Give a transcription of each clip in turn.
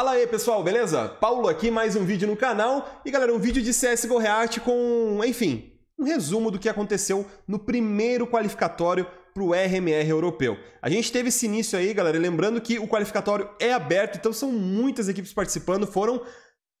Fala aí pessoal, beleza? Paulo aqui, mais um vídeo no canal e galera, um vídeo de CSGO React com, enfim, um resumo do que aconteceu no primeiro qualificatório para o RMR europeu. A gente teve esse início aí, galera, lembrando que o qualificatório é aberto, então são muitas equipes participando, foram,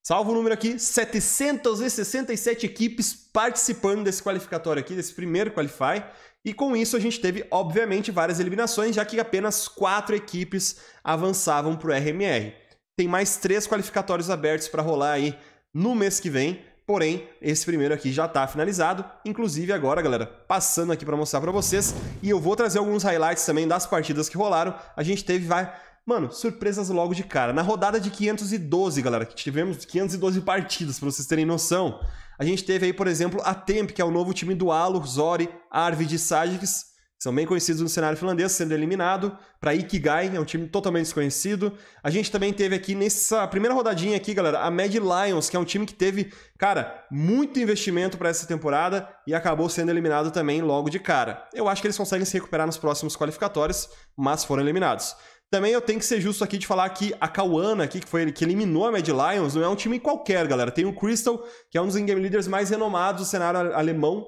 salvo o número aqui, 767 equipes participando desse qualificatório aqui, desse primeiro Qualify. E com isso a gente teve, obviamente, várias eliminações, já que apenas quatro equipes avançavam para o RMR tem mais três qualificatórios abertos para rolar aí no mês que vem. Porém, esse primeiro aqui já está finalizado. Inclusive agora, galera, passando aqui para mostrar para vocês. E eu vou trazer alguns highlights também das partidas que rolaram. A gente teve, vai... Mano, surpresas logo de cara. Na rodada de 512, galera, que tivemos 512 partidas, para vocês terem noção. A gente teve aí, por exemplo, a Temp, que é o novo time do Alu, Zori, Arvid e Sajiks são bem conhecidos no cenário finlandês, sendo eliminado para Ikigai, é um time totalmente desconhecido. A gente também teve aqui nessa primeira rodadinha aqui, galera, a Mad Lions, que é um time que teve, cara, muito investimento para essa temporada e acabou sendo eliminado também logo de cara. Eu acho que eles conseguem se recuperar nos próximos qualificatórios, mas foram eliminados. Também eu tenho que ser justo aqui de falar que a Kawana aqui, que foi ele que eliminou a Mad Lions, não é um time qualquer, galera. Tem o Crystal, que é um dos game leaders mais renomados do cenário alemão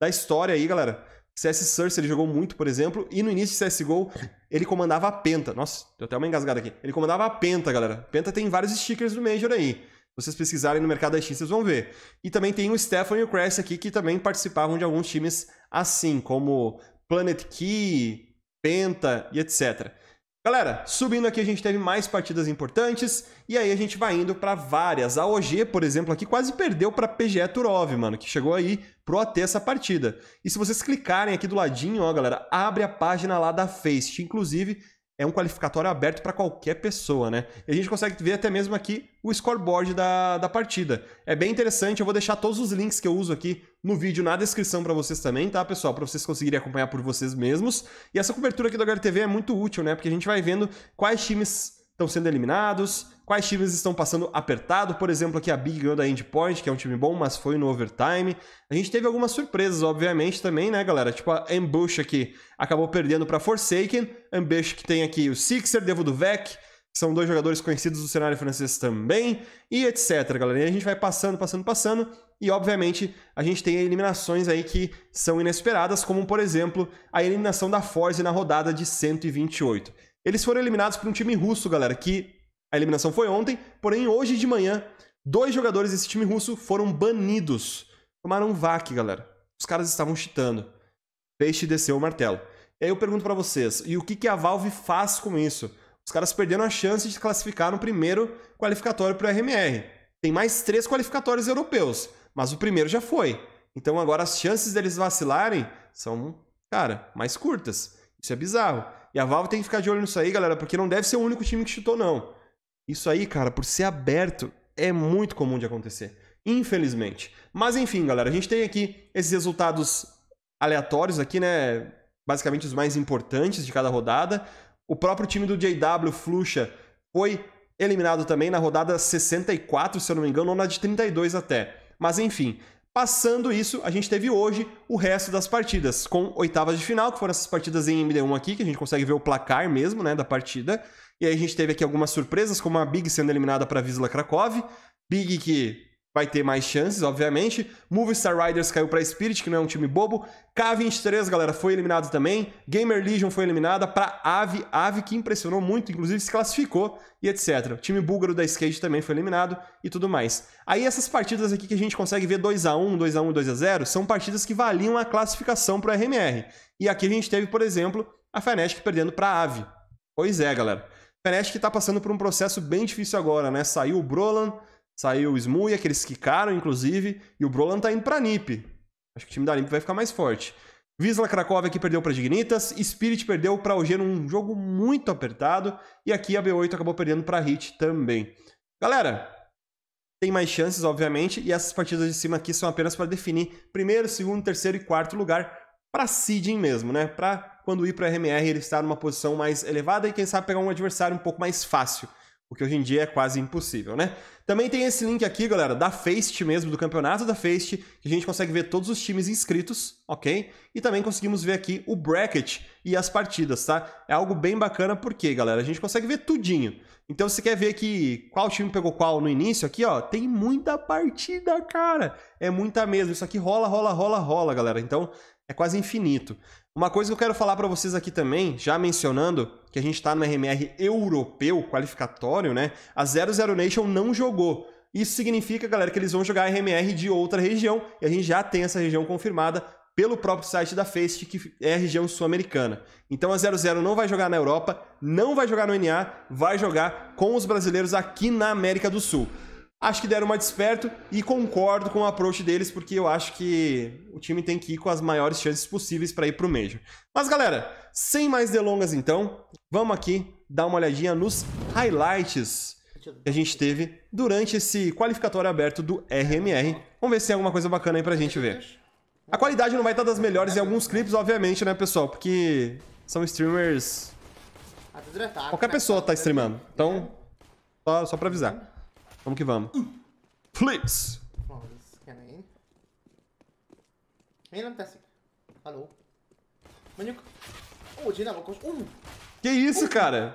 da história aí, galera CS Source ele jogou muito, por exemplo, e no início de CSGO ele comandava a Penta. Nossa, deu até uma engasgada aqui. Ele comandava a Penta, galera. Penta tem vários stickers do Major aí. Se vocês pesquisarem no mercado da Steam, vocês vão ver. E também tem o Stefan e o Crash aqui, que também participavam de alguns times assim, como Planet Key, Penta e etc. Galera, subindo aqui a gente teve mais partidas importantes e aí a gente vai indo para várias. A OG, por exemplo, aqui quase perdeu para PGE Turov, mano, que chegou aí para ter essa partida. E se vocês clicarem aqui do ladinho, ó, galera, abre a página lá da Face. Inclusive, é um qualificatório aberto para qualquer pessoa, né? E a gente consegue ver até mesmo aqui o scoreboard da, da partida. É bem interessante, eu vou deixar todos os links que eu uso aqui no vídeo na descrição para vocês também, tá, pessoal? Para vocês conseguirem acompanhar por vocês mesmos. E essa cobertura aqui do HLTV é muito útil, né? Porque a gente vai vendo quais times estão sendo eliminados, Quais times estão passando apertado? Por exemplo, aqui a Big ganhou da Endpoint, que é um time bom, mas foi no overtime. A gente teve algumas surpresas, obviamente, também, né, galera? Tipo, a Ambush aqui acabou perdendo para Forsaken. Ambush que tem aqui o Sixer, Devo do Vec, são dois jogadores conhecidos do cenário francês também, e etc, galera. E a gente vai passando, passando, passando. E, obviamente, a gente tem eliminações aí que são inesperadas, como, por exemplo, a eliminação da Force na rodada de 128. Eles foram eliminados por um time russo, galera, que a eliminação foi ontem, porém hoje de manhã, dois jogadores desse time russo foram banidos. Tomaram um VAC, galera. Os caras estavam cheatando. Peixe desceu o martelo. E aí eu pergunto para vocês, e o que, que a Valve faz com isso? Os caras perderam a chance de classificar no primeiro qualificatório para o RMR. Tem mais três qualificatórios europeus, mas o primeiro já foi. Então agora as chances deles vacilarem são, cara, mais curtas. Isso é bizarro. E a Valve tem que ficar de olho nisso aí, galera, porque não deve ser o único time que chutou, não. Isso aí, cara, por ser aberto, é muito comum de acontecer. Infelizmente. Mas enfim, galera, a gente tem aqui esses resultados aleatórios aqui, né? Basicamente os mais importantes de cada rodada. O próprio time do JW, Fluxa, foi eliminado também na rodada 64, se eu não me engano, ou na de 32 até. Mas enfim, Passando isso, a gente teve hoje o resto das partidas, com oitavas de final, que foram essas partidas em MD1 aqui, que a gente consegue ver o placar mesmo, né, da partida. E aí a gente teve aqui algumas surpresas, como a Big sendo eliminada para a Wisla Krakow, Big que vai ter mais chances, obviamente. Movistar Riders caiu para Spirit, que não é um time bobo. K23, galera, foi eliminado também. Gamer Legion foi eliminada para Ave, Ave que impressionou muito, inclusive se classificou e etc. O time búlgaro da Skate também foi eliminado e tudo mais. Aí essas partidas aqui que a gente consegue ver 2 a 1, 2 a 1, 2 a 0, são partidas que valiam a classificação para o RMR. E aqui a gente teve, por exemplo, a Fnatic perdendo para Ave. Pois é, galera. Fnatic está passando por um processo bem difícil agora, né? Saiu o Brolan, Saiu o Smu aqueles que quicaram, inclusive, e o Brolan tá indo pra NiP. Acho que o time da NiP vai ficar mais forte. Visla Cracóvia que perdeu para Dignitas, Spirit perdeu para Algeno, um jogo muito apertado, e aqui a B8 acabou perdendo para Hit também. Galera, tem mais chances, obviamente, e essas partidas de cima aqui são apenas para definir primeiro, segundo, terceiro e quarto lugar para seeding mesmo, né? Para quando ir para a RMR ele estar numa posição mais elevada e quem sabe pegar um adversário um pouco mais fácil. O que hoje em dia é quase impossível, né? Também tem esse link aqui, galera, da Feist mesmo, do campeonato da Feist, que a gente consegue ver todos os times inscritos, ok? E também conseguimos ver aqui o bracket e as partidas, tá? É algo bem bacana porque, galera, a gente consegue ver tudinho. Então, você quer ver aqui qual time pegou qual no início aqui, ó, tem muita partida, cara! É muita mesmo. Isso aqui rola, rola, rola, rola, galera. Então, é quase infinito. Uma coisa que eu quero falar para vocês aqui também, já mencionando que a gente está no RMR europeu qualificatório, né? A 00 Nation não jogou. Isso significa, galera, que eles vão jogar RMR de outra região e a gente já tem essa região confirmada pelo próprio site da FACE, que é a região sul-americana. Então a 00 não vai jogar na Europa, não vai jogar no NA, vai jogar com os brasileiros aqui na América do Sul. Acho que deram uma desperto e concordo com o approach deles, porque eu acho que o time tem que ir com as maiores chances possíveis para ir para o Major. Mas galera, sem mais delongas então, vamos aqui dar uma olhadinha nos highlights que a gente teve durante esse qualificatório aberto do RMR. Vamos ver se tem alguma coisa bacana aí pra gente ver. A qualidade não vai estar das melhores em alguns clipes, obviamente, né, pessoal? Porque são streamers... É Qualquer né? pessoa tá streamando, então só, só pra avisar. Vamos que vamos. Flips! um. Que isso, cara?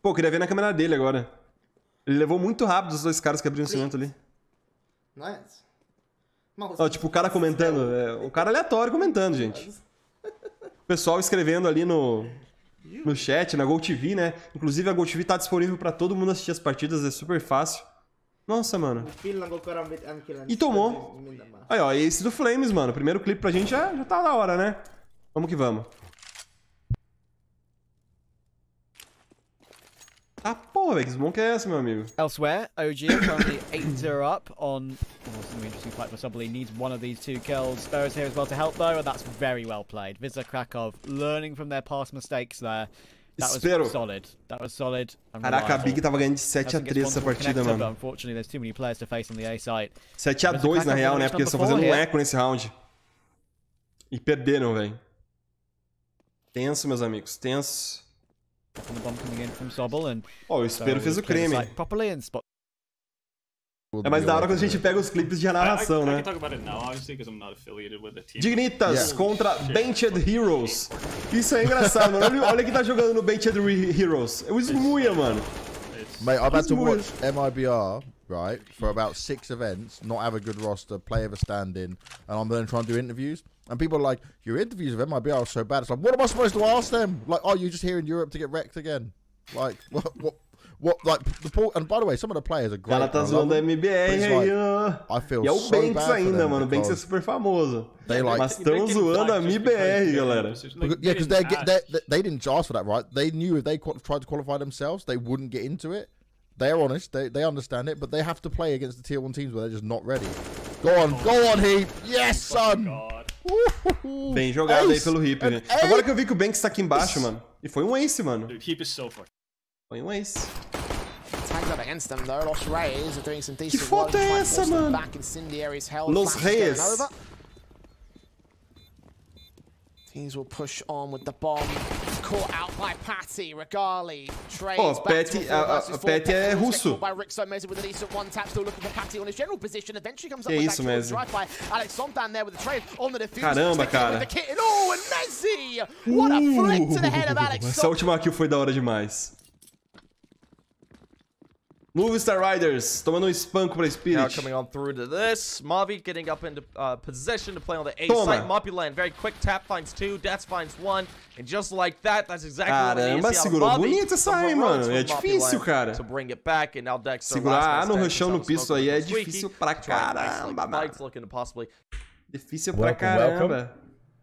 Pô, queria ver na câmera dele agora. Ele levou muito rápido os dois caras que abriram o cimento ali. Não é. tipo, o cara comentando. É, o cara aleatório comentando, gente. O pessoal escrevendo ali no, no chat, na GoTV, né? Inclusive, a GoTV tá disponível para todo mundo assistir as partidas, é super fácil. Nossa, mano. E tomou. Aí, ó, esse do Flames, mano. Primeiro clipe pra gente já, já tá da hora, né? Vamos que vamos. Ah, porra, velho, que smoke é essa, meu amigo? Elsewhere, OG currently 8-0 up on... Oh, some interesting fight for somebody. Needs one of these two kills. Sparrow's here as well to help, though, and that's very well played. Visor Krakow learning from their past mistakes there. Espero. solid. That was solid. Caraca, a Big tava ganhando de 7 a 3 essa partida, mano. 7 a 2 na real, né? Porque eles estão fazendo um eco nesse round. E perderam, velho. Tenso, meus amigos, tenso. Ó, oh, o Espero fez o creme. É, da hora quando a gente pega os clipes de narração, né? Dignitas yeah. contra Benched Heroes. Isso é engraçado, mano. Olha, quem tá jogando no Benched Heroes. É o Smuya, mano. Mate, I've had to watch MIBR, right, for about six events, not have a good roster, play of a stand-in, and I'm then trying to do interviews. And people are like, your interviews with MIBR are so bad. It's like, what am I supposed to ask them? Like, oh, you just here in Europe to get wrecked again. Like, what? what? What like the ball? And by the way, some of the players are great. Ela tá zoando a MBR like, I feel e é o so Banks ainda, mano. O Banks é super famoso. They like, Mas estão zoando a MBR, galera. Because, yeah, because they they they didn't ask for that, right? They knew if they tried to qualify themselves, they wouldn't get into it. They're honest. They they understand it, but they have to play against the tier one teams where they're just not ready. Go on, go on, Heap. Yes, oh son. Uh -huh. Bem jogado ace. aí pelo Heap, né? Agora que eu vi que o Banks está aqui embaixo, mano. E foi um ace, mano. Heap is so fucking. Foi um ace. Que foto é essa, mano? Los Reyes. É Teams will push on with the bomb. Caught out by Patty. Regali trades oh, Patty, back Patty é russo. By Rick so with an decent one tap, still looking for Patty on his general position. Eventually comes up with that drive by Alex Somdan there with the trade on the defuse. Caramba, cara. Oh, and Messi! What a flick to the uh. head of Alex. Essa última kill foi da hora demais. Move, Star Riders. Tomando um espanco pra Spirit. Now coming on through to this. Mavi getting up into uh, position to play on the A Toma. site. Moppy land. Very quick tap finds two. Death finds one. And just like that, that's exactly Caramba, what it is. segurou bonito essa aí, mano. É difícil, cara. To bring it back. And now Dexter Segurar A no rushão no piso aí é difícil pra caramba, mano. Difícil pra caramba.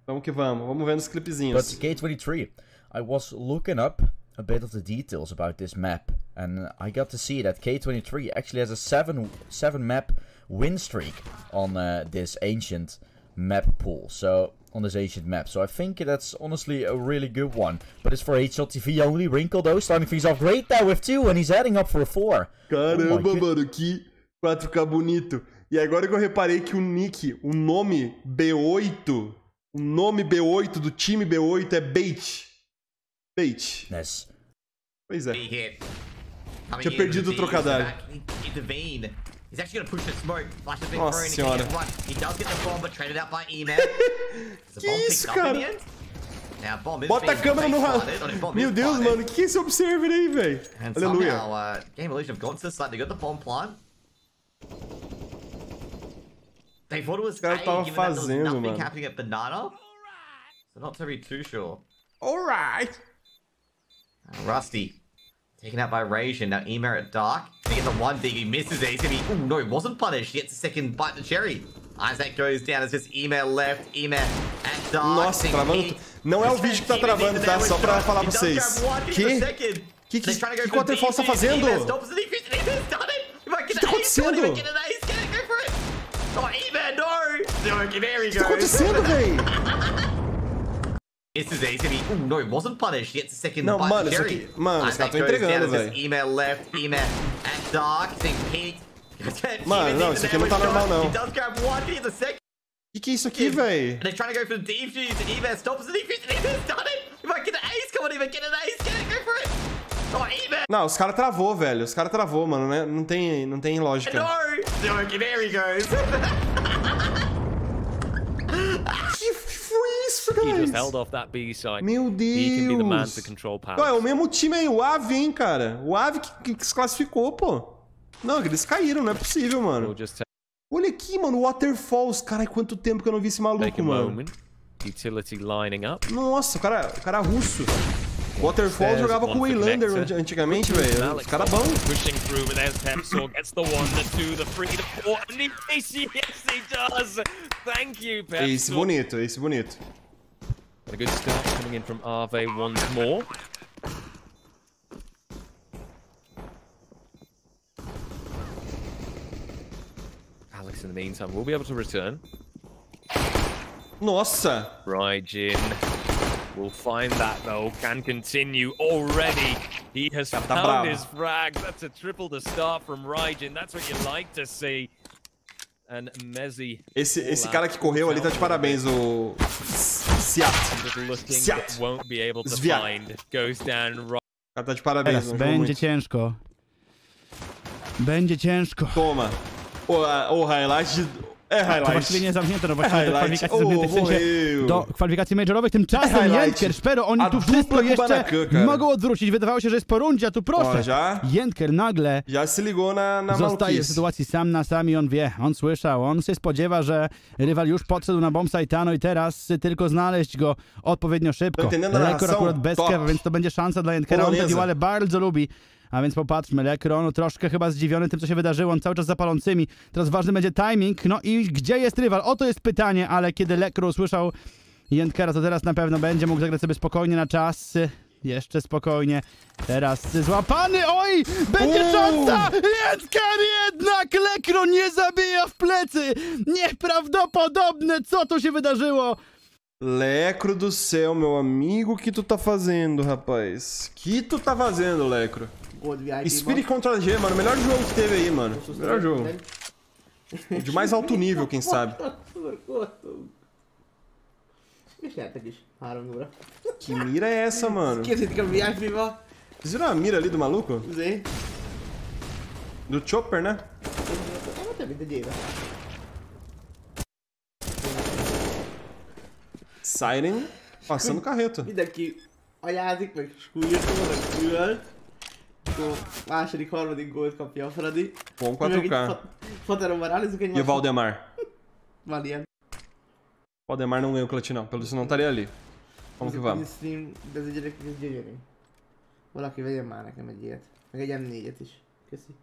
Vamos que vamos. Vamos ver nos clipezinhos. But K23, I was looking up a bit of the details about this map. And I got to see that K23 actually has a 7, seven map win streak on uh, this ancient map pool. So on this ancient map. So I think that's honestly a really good one. But it's for HL only. Wrinkle though, starting things off great there with two, and he's adding up for a four. Caramba, oh mano, que pra ficar bonito. E agora que eu reparei que o nick, o nome B8, o nome B8 do time B8 é Bait. Bait. Yes. Pois é. Tinha perdido o trocadilho. Nossa senhora. que isso, cara? Bota a câmera no rato. Meu Deus, mano, o que é esse observer aí, velho? Aleluia. Uh, Game Illusion have They got the bomb plant. They thought it was cara tava fazendo, mano. happening at Banana. So not to be too sure. Alright. Rusty. Taken out by Rasian. Now Emer at Dark. He gets a one big. He misses it. He's going to be... Ooh, no, he wasn't punished. He gets a second bite the cherry. Isaac goes down. It's just Emer left. Emer at Dark. Nossa, travando... Não é o vídeo que tá travando, tá? Só pra falar pra vocês. Que? Que, que, que Quaterfalls tá fazendo? Oh, o que tá acontecendo? O que tá acontecendo, velho? It's his ace and he. Ele wasn't punished. a second Não, mano, isso aqui. Mano, os caras estão entregando, velho. Email left, email at dark, tem pink. Mano, não, isso aqui não tá normal, não. Que que é isso aqui, veley? They're trying to go for the defuse, and Evair stops the defuse, and Evair's done it! He might get an ace, come on Evair, get an ace, get it, go for it! Oh, não, os caras travou, velho. Os caras travou, mano, né? Não tem, não tem lógica. No! There we goes! isso, guys? Meu Deus. Não, é o mesmo time aí, o AVE, hein, cara. O AVE que, que se classificou, pô. Não, eles caíram, não é possível, mano. Olha aqui, mano, Waterfalls. Caralho, quanto tempo que eu não vi esse maluco, mano. Nossa, o cara, o cara russo. Waterfall jogava com o Waylander antigamente, velho. Os caras bons. Esse bonito, esse bonito. And a good start coming in from Arve once more. Alex, in the meantime, will be able to return. Nossa! Raijin will find that, though. Can continue already. He has found his frag. That's a triple to start from Raijin. That's what you like to see. And Mezzi... Esse, esse cara que correu ali tá de parabéns, o... Siat. Looking, Siat. won't be able to Zwiat. find. Goes down right. będzie ciężko. Będzie ciężko. Toma. O, eh, o highlight, Highlight. E, to właściwie nie zamknięte, no właściwie do kwalifikacji zamkniętych, w sensie do kwalifikacji majorowych. Tymczasem Jentker, Szpero, oni a tu wszystko jeszcze mogą odwrócić. Wydawało się, że jest po rundzie, tu proszę. Jentker nagle zostaje w sytuacji sam na sam i on wie, on słyszał, on się spodziewa, że rywal już podszedł na Saitano i teraz tylko znaleźć go odpowiednio szybko. Lekor akurat bez kewa, więc to będzie szansa dla Jentkera. On te bardzo lubi. A więc popatrzmy, Lekro no troszkę chyba zdziwiony tym, co się wydarzyło, on cały czas zapalącymi. Teraz ważny będzie timing, no i gdzie jest rywal? Oto jest pytanie, ale kiedy Lekro usłyszał Jędkera, to teraz na pewno będzie mógł zagrać sobie spokojnie na czas. Jeszcze spokojnie. Teraz złapany. Oj! Będzie Uuu. szansa! jednak! Lekro nie zabija w plecy! Nieprawdopodobne! Co tu się wydarzyło? Lekro do céu, meu amigo, o que tu tá fazendo, rapaz? Que tu tá fazendo, Lekro? pô, VIP. Spirit contra G, mano. Melhor jogo que teve aí, mano. Melhor jogo. de mais alto nível, quem sabe. Que mira é essa, mano? que Vocês viram a mira ali do maluco? Do Chopper, né? Tá tá Siren passando carreta. E daqui, olha a escolha, mano cu Ashley Coleman din Gold Campion, Fradi. Bun 4K. Foda Morales, o E o Valdemar. Valia. Valdemar não ganhou o clutch não, pelo isso não estaria ali. Vamos que vamos. stream desde de Junior. Vou lá que né, que é uma dieta. Naquela que assim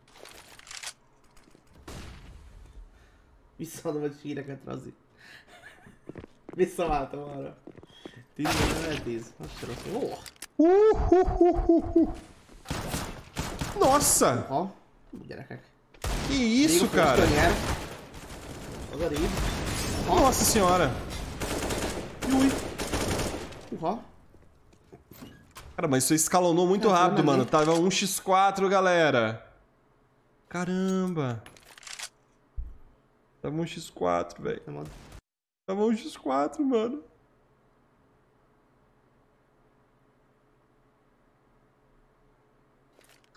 Missão de uma tira que eu trouxe. Missão alta, mano. Tira, não é disso. Nossa, trouxe. Oh! Uh, uh, uh, uh, uh. Nossa! Ó, Que isso, cara? Nossa senhora! Ui! Cara, mas isso escalonou muito rápido, mano. Tava 1x4, galera. Caramba. Tava 1x4, velho. Tá Tava 1x4, mano.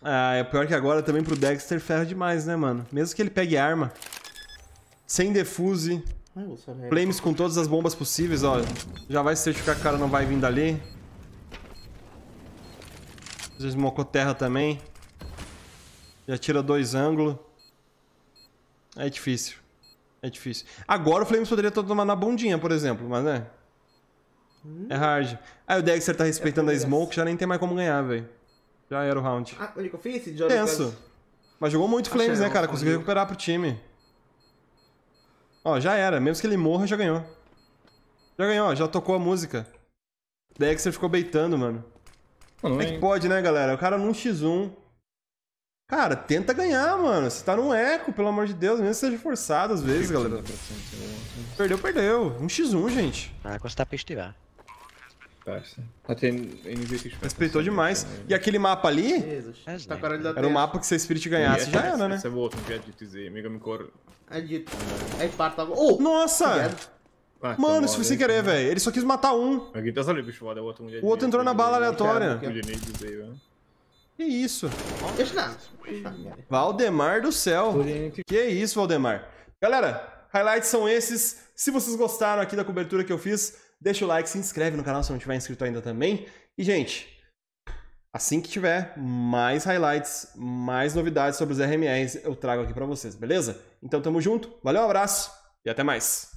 Ah, é pior que agora também pro Dexter ferra demais, né, mano? Mesmo que ele pegue arma. Sem defuse. Flames com todas as bombas possíveis, ó. Já vai certificar que o cara não vai vir dali. Já esmocou terra também. Já tira dois ângulos. É difícil. É difícil. Agora o Flames poderia tomar na bundinha, por exemplo, mas né? Hum. É hard. Aí o Dexter tá respeitando é a é Smoke, já nem tem mais como ganhar, velho. Já era o round. Ah, que eu fiz? Tenso. Mas jogou muito Flames, Achei né, cara? Conseguiu recuperar pro time. Ó, já era. Mesmo que ele morra, já ganhou. Já ganhou, já tocou a música. Dexter é ficou beitando, mano. Como é que pode, né, galera? O cara num X1. Cara, tenta ganhar, mano. Você tá num eco, pelo amor de Deus. Mesmo que seja forçado às vezes, galera. Perdeu, perdeu. Um X1, gente. Ah, quando você tá pra estirar. Basta. Até energia Respeitou demais. E aquele mapa ali? Era o mapa que se a Spirit ganhasse, já era, né? Це вот, Oh! Nossa! Mano, isso foi sem querer, velho. Ele só quis matar um. O outro entrou na bala aleatória. Que isso? Valdemar do céu. Que isso, Valdemar. Galera, highlights são esses. Se vocês gostaram aqui da cobertura que eu fiz, Deixa o like, se inscreve no canal se não tiver inscrito ainda também. E, gente, assim que tiver mais highlights, mais novidades sobre os RMRs, eu trago aqui para vocês, beleza? Então tamo junto, valeu, um abraço e até mais!